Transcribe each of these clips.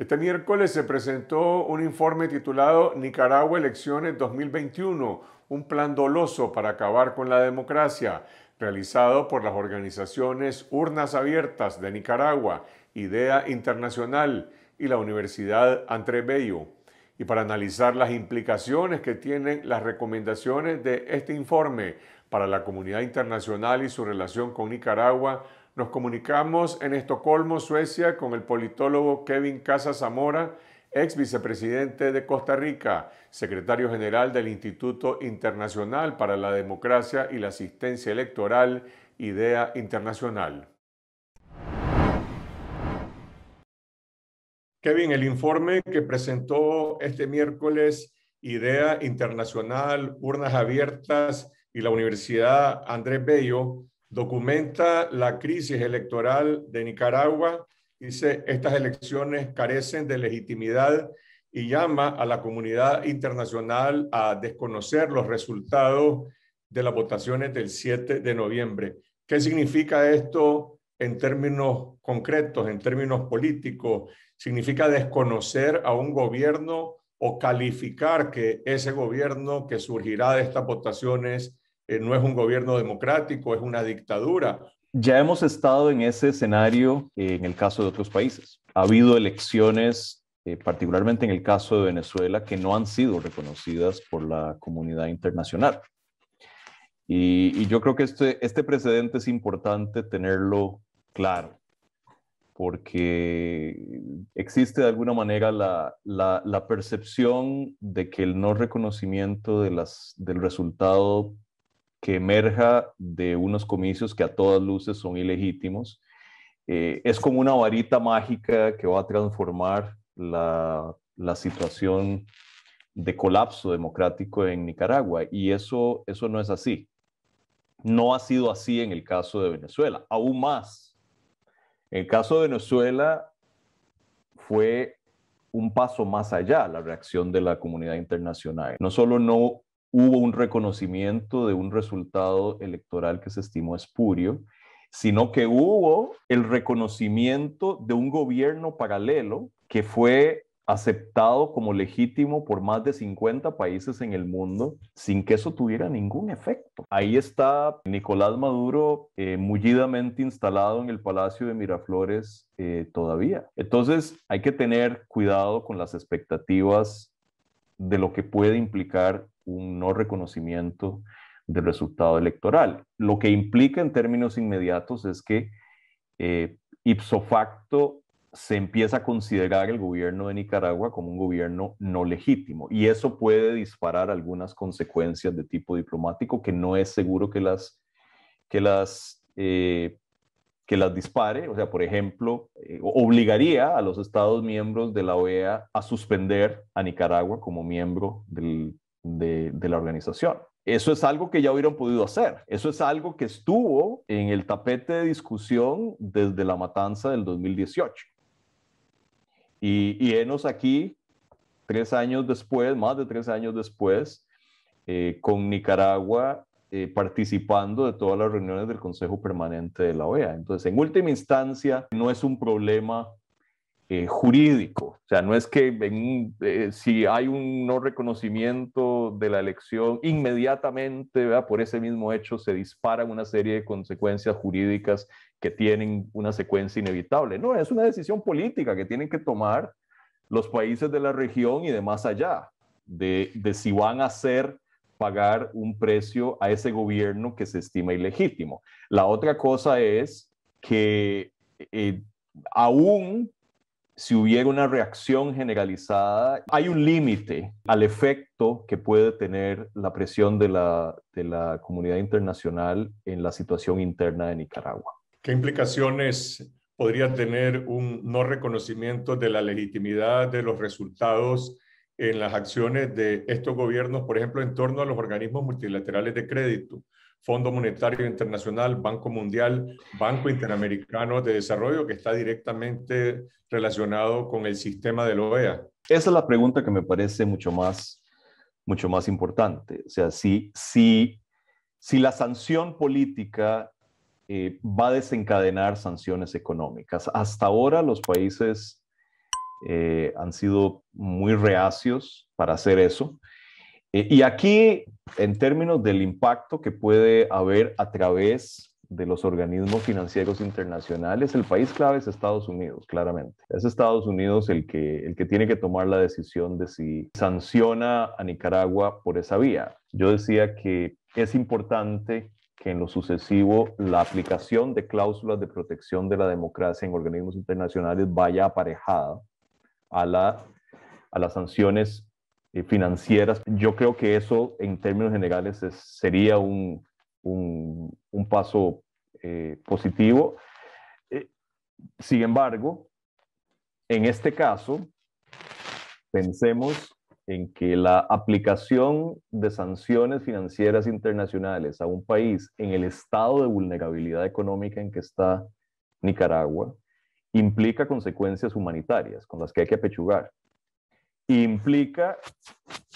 Este miércoles se presentó un informe titulado Nicaragua Elecciones 2021, un plan doloso para acabar con la democracia, realizado por las organizaciones Urnas Abiertas de Nicaragua, Idea Internacional y la Universidad Antrebello. Y para analizar las implicaciones que tienen las recomendaciones de este informe para la comunidad internacional y su relación con Nicaragua, nos comunicamos en Estocolmo, Suecia, con el politólogo Kevin Casa Zamora, ex vicepresidente de Costa Rica, secretario general del Instituto Internacional para la Democracia y la Asistencia Electoral, IDEA Internacional. Kevin, el informe que presentó este miércoles IDEA Internacional, Urnas Abiertas y la Universidad Andrés Bello documenta la crisis electoral de Nicaragua, dice, estas elecciones carecen de legitimidad y llama a la comunidad internacional a desconocer los resultados de las votaciones del 7 de noviembre. ¿Qué significa esto en términos concretos, en términos políticos? Significa desconocer a un gobierno o calificar que ese gobierno que surgirá de estas votaciones eh, no es un gobierno democrático, es una dictadura. Ya hemos estado en ese escenario eh, en el caso de otros países. Ha habido elecciones, eh, particularmente en el caso de Venezuela, que no han sido reconocidas por la comunidad internacional. Y, yo creo que este, este precedente es importante tenerlo claro porque existe de alguna manera la, percepción de que el no reconocimiento de las, del resultado que emerja de unos comicios que a todas luces son ilegítimos. Eh, es como una varita mágica que va a transformar la, situación de colapso democrático en Nicaragua. Y eso, eso no es así. No ha sido así en el caso de Venezuela, aún más. En el caso de Venezuela fue un paso más allá la reacción de la comunidad internacional. No solo no hubo un reconocimiento de un resultado electoral que se estimó espurio, sino que hubo el reconocimiento de un gobierno paralelo que fue aceptado como legítimo por más de 50 países en el mundo sin que eso tuviera ningún efecto. Ahí está Nicolás Maduro eh, mullidamente instalado en el Palacio de Miraflores eh, todavía. Entonces hay que tener cuidado con las expectativas de lo que puede implicar un no reconocimiento del resultado electoral. Lo que implica en términos inmediatos es que eh, ipso facto se empieza a considerar el gobierno de Nicaragua como un gobierno no legítimo y eso puede disparar algunas consecuencias de tipo diplomático que no es seguro que las, que las eh, que las dispare, o sea, por ejemplo, eh, obligaría a los Estados miembros de la OEA a suspender a Nicaragua como miembro de, la organización. Eso es algo que ya hubieran podido hacer. Eso es algo que estuvo en el tapete de discusión desde la matanza del 2018. Y, y enos aquí, tres años después, más de tres años después, eh, con Nicaragua eh, participando de todas las reuniones del Consejo Permanente de la OEA. Entonces, en última instancia, no es un problema eh, jurídico, o sea, no es que eh, si hay un no reconocimiento de la elección, inmediatamente por ese mismo hecho se disparan una serie de consecuencias jurídicas que tienen una secuencia inevitable. No, es una decisión política que tienen que tomar los países de la región y de más allá, de, si van a ser pagar un precio a ese gobierno que se estima ilegítimo. La otra cosa es que eh, aún si hubiera una reacción generalizada, hay un límite al efecto que puede tener la presión de de la comunidad internacional en la situación interna de Nicaragua. ¿Qué implicaciones podría tener un no reconocimiento de la legitimidad de los resultados en las acciones de estos gobiernos, por ejemplo, en torno a los organismos multilaterales de crédito, Fondo Monetario Internacional, Banco Mundial, Banco Interamericano de Desarrollo, que está directamente relacionado con el sistema de la e OEA. Esa es la pregunta que me parece mucho más, mucho más importante. O sea, si, si, si la sanción política eh, va a desencadenar sanciones económicas. Hasta ahora los países eh, han sido muy reacios para hacer eso. Eh, y aquí, en términos del impacto que puede haber a través de los organismos financieros internacionales, el país clave es Estados Unidos, claramente. Es Estados Unidos el que, el que tiene que tomar la decisión de si sanciona a Nicaragua por esa vía. Yo decía que es importante que en lo sucesivo la aplicación de cláusulas de protección de la democracia en organismos internacionales vaya aparejada a, las sanciones eh, financieras. Yo creo que eso, en términos generales, sería un, paso eh, positivo. Eh, sin embargo, en este caso, pensemos en que la aplicación de sanciones financieras internacionales a un país en el estado de vulnerabilidad económica en que está Nicaragua implica consecuencias humanitarias con las que hay que apechugar. Implica,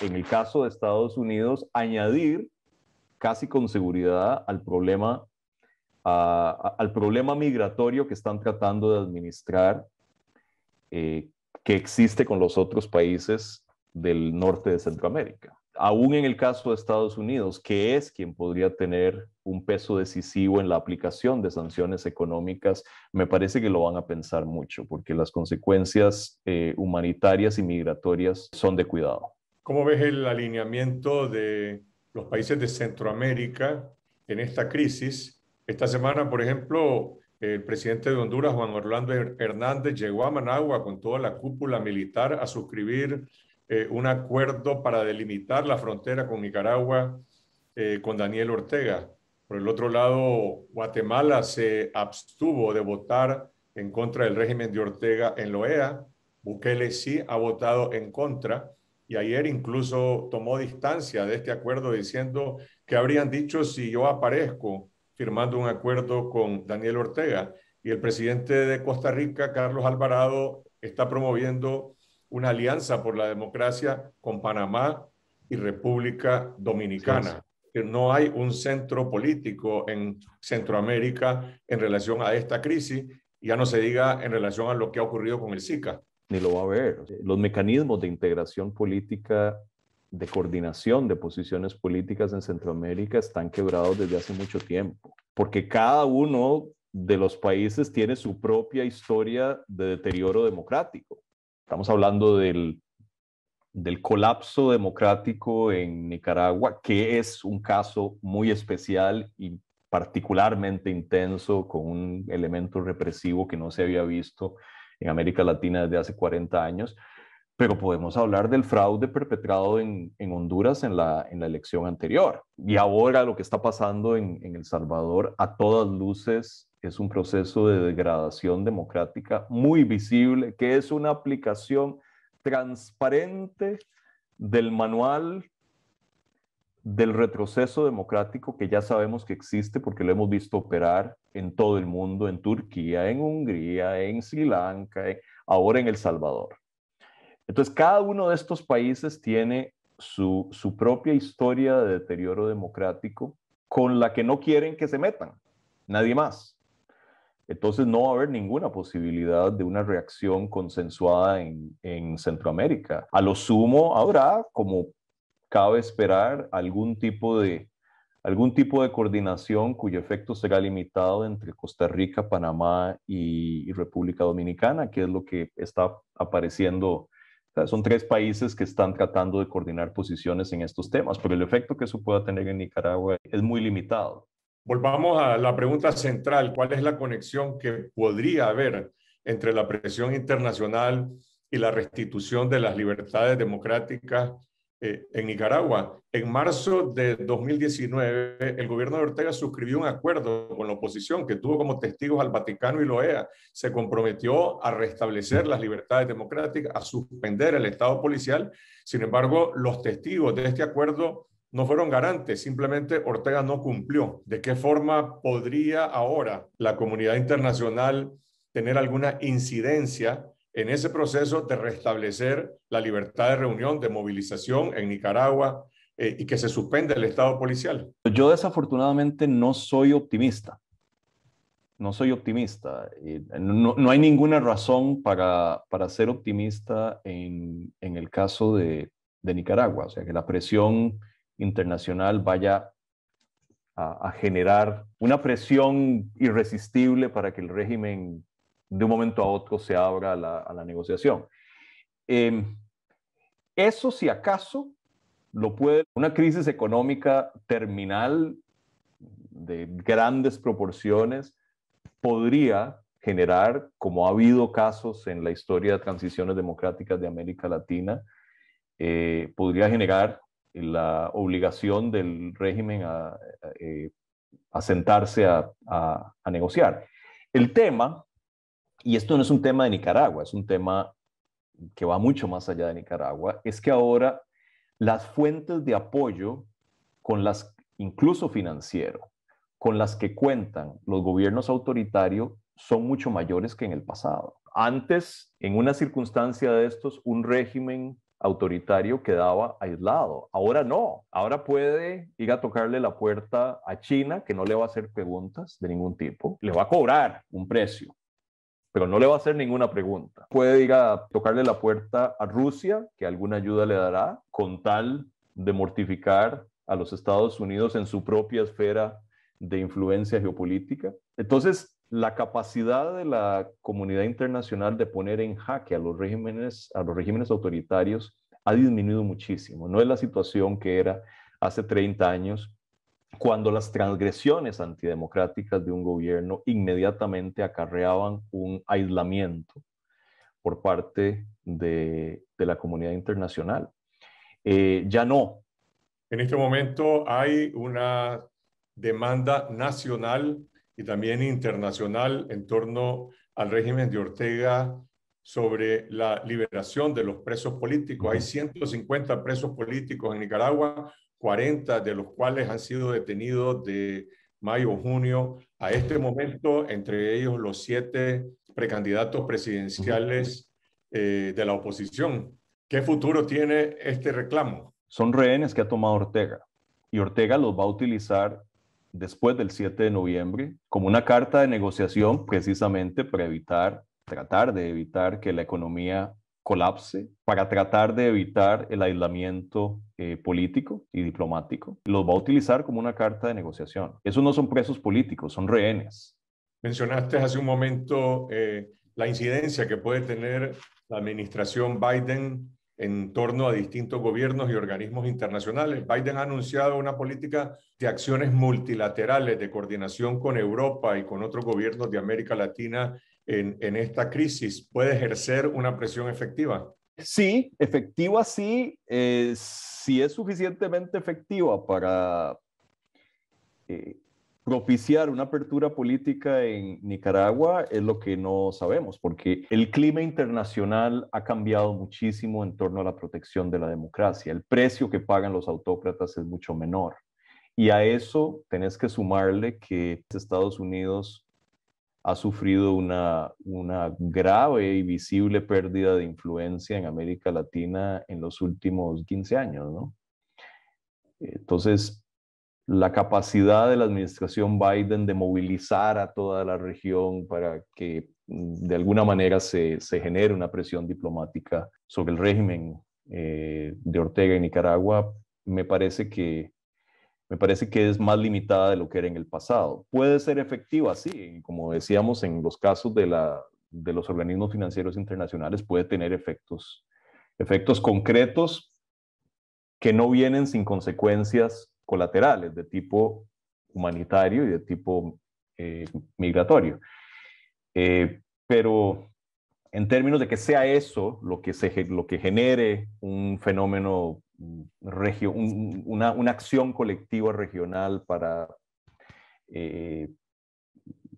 en el caso de Estados Unidos, añadir casi con seguridad al problema, al problema migratorio que están tratando de administrar, eh, que existe con los otros países del norte de Centroamérica aún en el caso de Estados Unidos, que es quien podría tener un peso decisivo en la aplicación de sanciones económicas, me parece que lo van a pensar mucho, porque las consecuencias eh, humanitarias y migratorias son de cuidado. ¿Cómo ves el alineamiento de los países de Centroamérica en esta crisis? Esta semana, por ejemplo, el presidente de Honduras, Juan Orlando Hernández, llegó a Managua con toda la cúpula militar a suscribir eh, un acuerdo para delimitar la frontera con Nicaragua eh, con Daniel Ortega. Por el otro lado, Guatemala se abstuvo de votar en contra del régimen de Ortega en la OEA. Bukele sí ha votado en contra y ayer incluso tomó distancia de este acuerdo diciendo que habrían dicho si yo aparezco firmando un acuerdo con Daniel Ortega. Y el presidente de Costa Rica, Carlos Alvarado, está promoviendo una alianza por la democracia con Panamá y República Dominicana. que No hay un centro político en Centroamérica en relación a esta crisis, ya no se diga en relación a lo que ha ocurrido con el SICA. Ni lo va a ver. Los mecanismos de integración política, de coordinación de posiciones políticas en Centroamérica están quebrados desde hace mucho tiempo, porque cada uno de los países tiene su propia historia de deterioro democrático Estamos hablando del, del colapso democrático en Nicaragua, que es un caso muy especial y particularmente intenso, con un elemento represivo que no se había visto en América Latina desde hace 40 años pero podemos hablar del fraude perpetrado en, Honduras en la, en la, elección anterior. Y ahora lo que está pasando en, en, El Salvador a todas luces es un proceso de degradación democrática muy visible, que es una aplicación transparente del manual del retroceso democrático que ya sabemos que existe porque lo hemos visto operar en todo el mundo, en Turquía, en Hungría, en Sri Lanka, ahora en El Salvador. Entonces, cada uno de estos países tiene su, propia historia de deterioro democrático con la que no quieren que se metan, nadie más. Entonces no va a haber ninguna posibilidad de una reacción consensuada en, Centroamérica. A lo sumo habrá, como cabe esperar, algún tipo de algún tipo de coordinación cuyo efecto será limitado entre Costa Rica, Panamá y, y República Dominicana, que es lo que está apareciendo son tres países que están tratando de coordinar posiciones en estos temas, pero el efecto que eso pueda tener en Nicaragua es muy limitado. Volvamos a la pregunta central, ¿cuál es la conexión que podría haber entre la presión internacional y la restitución de las libertades democráticas eh, en Nicaragua. En marzo de 2019, el gobierno de Ortega suscribió un acuerdo con la oposición que tuvo como testigos al Vaticano y la OEA. Se comprometió a restablecer las libertades democráticas, a suspender el Estado policial. Sin embargo, los testigos de este acuerdo no fueron garantes, simplemente Ortega no cumplió. ¿De qué forma podría ahora la comunidad internacional tener alguna incidencia en ese proceso de restablecer la libertad de reunión, de movilización en Nicaragua eh, y que se suspenda el Estado policial? Yo desafortunadamente no soy optimista. No soy optimista. Eh, no, hay ninguna razón para, para ser optimista en, en el caso de, de Nicaragua, o sea, que la presión internacional vaya a, a, generar una presión irresistible para que el régimen de un momento a otro se abra a la negociación. Em, eso si acaso lo puede, una crisis económica terminal de grandes proporciones podría generar, como ha habido casos en la historia de transiciones democráticas de América Latina, eh, podría generar la obligación del régimen a, eh, a, sentarse a negociar. El tema y esto no es un tema de Nicaragua, es un tema que va mucho más allá de Nicaragua, es que ahora las fuentes de apoyo con las, incluso financiero, con las que cuentan los gobiernos autoritarios son mucho mayores que en el pasado. Antes, en una circunstancia de estos, un régimen autoritario quedaba aislado. Ahora no, ahora puede ir a tocarle la puerta a China, que no le va a hacer preguntas de ningún tipo, le va a cobrar un precio, pero no le va a hacer ninguna pregunta. Puede ir a tocarle la puerta a Rusia, que alguna ayuda le dará, con tal de mortificar a los Estados Unidos en su propia esfera de influencia geopolítica. Entonces, la capacidad de la comunidad internacional de poner en jaque a los regímenes, a los regímenes autoritarios ha disminuido muchísimo. No es la situación que era hace 30 años cuando las transgresiones antidemocráticas de un gobierno inmediatamente acarreaban un aislamiento por parte de, la comunidad internacional. Eh, ya no. En este momento hay una demanda nacional y también internacional en torno al régimen de Ortega sobre la liberación de los presos políticos. Hay 150 presos políticos en Nicaragua, 40 de los cuales han sido detenidos de mayo, junio, a este momento, entre ellos los siete precandidatos presidenciales eh, de la oposición. ¿Qué futuro tiene este reclamo? Son rehenes que ha tomado Ortega y Ortega los va a utilizar después del 7 de noviembre como una carta de negociación precisamente para evitar, tratar de evitar que la economía colapse para tratar de evitar el aislamiento eh, político y diplomático, los va a utilizar como una carta de negociación. Esos no son presos políticos, son rehenes. Mencionaste hace un momento eh, la incidencia que puede tener la administración Biden en torno a distintos gobiernos y organismos internacionales. Biden ha anunciado una política de acciones multilaterales de coordinación con Europa y con otros gobiernos de América Latina en, esta crisis puede ejercer una presión efectiva? Sí, efectiva sí, eh, si es suficientemente efectiva para eh, propiciar una apertura política en Nicaragua es lo que no sabemos, porque el clima internacional ha cambiado muchísimo en torno a la protección de la democracia. El precio que pagan los autócratas es mucho menor. Y a eso tenés que sumarle que Estados Unidos ha sufrido una, grave y visible pérdida de influencia en América Latina en los últimos 15 años, Entonces, la capacidad de la administración Biden de movilizar a toda la región para que mm, de alguna manera se, genere una presión diplomática sobre el régimen eh, de Ortega en Nicaragua, me parece que me parece que es más limitada de lo que era en el pasado. Puede ser efectiva, sí, como decíamos en los casos de, la, de los organismos financieros internacionales, puede tener efectos, efectos concretos que no vienen sin consecuencias colaterales de tipo humanitario y de tipo eh, migratorio. Eh, pero en términos de que sea eso lo que, se, lo que genere un fenómeno regio, una, acción colectiva regional para eh,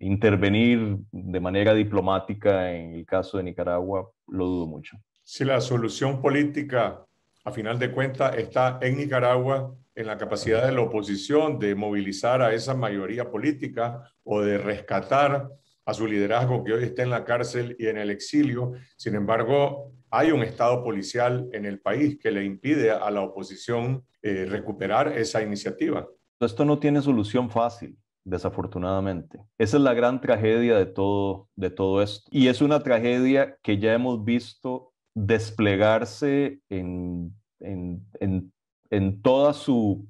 intervenir de manera diplomática en el caso de Nicaragua, lo dudo mucho. Si la solución política, a final de cuentas, está en Nicaragua, en la capacidad de la oposición de movilizar a esa mayoría política o de rescatar a su liderazgo que hoy está en la cárcel y en el exilio. Sin embargo, hay un Estado policial en el país que le impide a la oposición eh, recuperar esa iniciativa. Esto no tiene solución fácil desafortunadamente. Esa es la gran tragedia de todo, de todo esto. Y es una tragedia que ya hemos visto desplegarse en, en, en, en toda, su,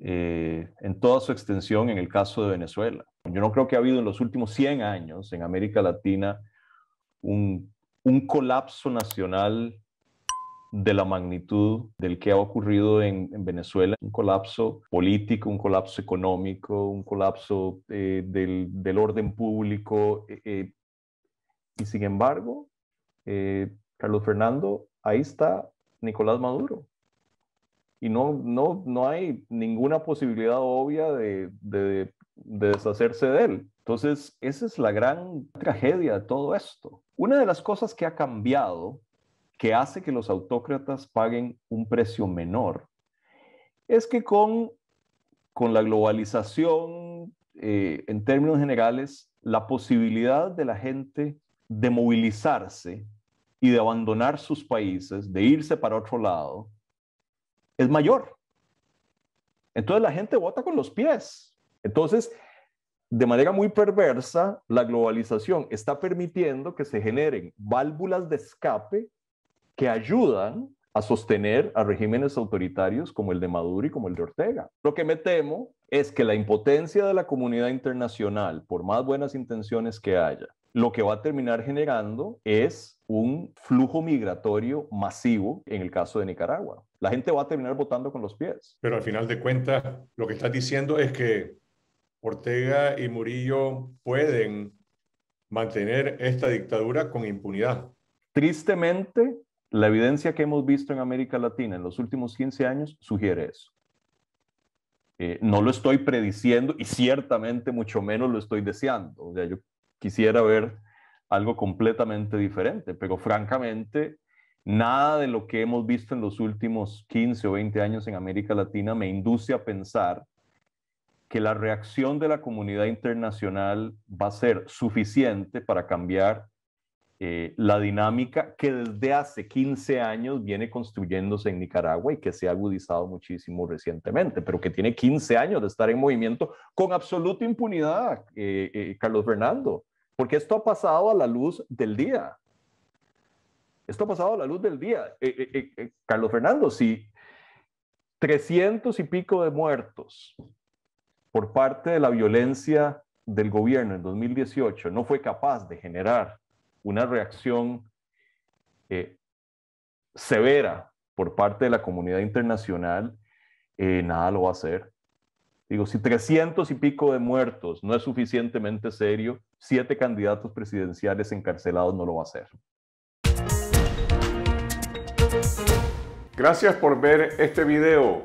eh, en toda su extensión en el caso de Venezuela. Yo no creo que ha habido en los últimos 100 años en América Latina un un colapso nacional de la magnitud del que ha ocurrido en, Venezuela, un colapso político, un colapso económico, un colapso eh, del, orden público. Eh, eh, y sin embargo, Carlos Fernando, ahí está Nicolás Maduro. Y no, no, no hay ninguna posibilidad obvia de, de deshacerse de él. Entonces, esa es la gran tragedia de todo esto una de las cosas que ha cambiado, que hace que los autócratas paguen un precio menor, es que con, con la globalización, eh, en términos generales, la posibilidad de la gente de movilizarse y de abandonar sus países, de irse para otro lado, es mayor. Entonces la gente vota con los pies. Entonces, de manera muy perversa, la globalización está permitiendo que se generen válvulas de escape que ayudan a sostener a regímenes autoritarios como el de Maduro y como el de Ortega. Lo que me temo es que la impotencia de la comunidad internacional, por más buenas intenciones que haya, lo que va a terminar generando es un flujo migratorio masivo en el caso de Nicaragua. La gente va a terminar votando con los pies. Pero al final de cuentas, lo que estás diciendo es que Ortega y Murillo pueden mantener esta dictadura con impunidad. Tristemente, la evidencia que hemos visto en América Latina en los últimos 15 años sugiere eso. Eh, no lo estoy prediciendo y ciertamente mucho menos lo estoy deseando. O yo quisiera ver algo completamente diferente, pero francamente, nada de lo que hemos visto en los últimos 15 o 20 años en América Latina me induce a pensar que la reacción de la comunidad internacional va a ser suficiente para cambiar eh, la dinámica que desde hace 15 años viene construyéndose en Nicaragua y que se ha agudizado muchísimo recientemente, pero que tiene 15 años de estar en movimiento con absoluta impunidad, eh, eh, Carlos Fernando, porque esto ha pasado a la luz del día. Esto ha pasado a la luz del día. Carlos Fernando, si 300 y pico de muertos, por parte de la violencia del gobierno en 2018 no fue capaz de generar una reacción eh, severa por parte de la comunidad internacional, eh, nada lo va a hacer. Digo, si 300 y pico de muertos no es suficientemente serio, siete candidatos presidenciales encarcelados no lo va a hacer. Gracias por ver este video.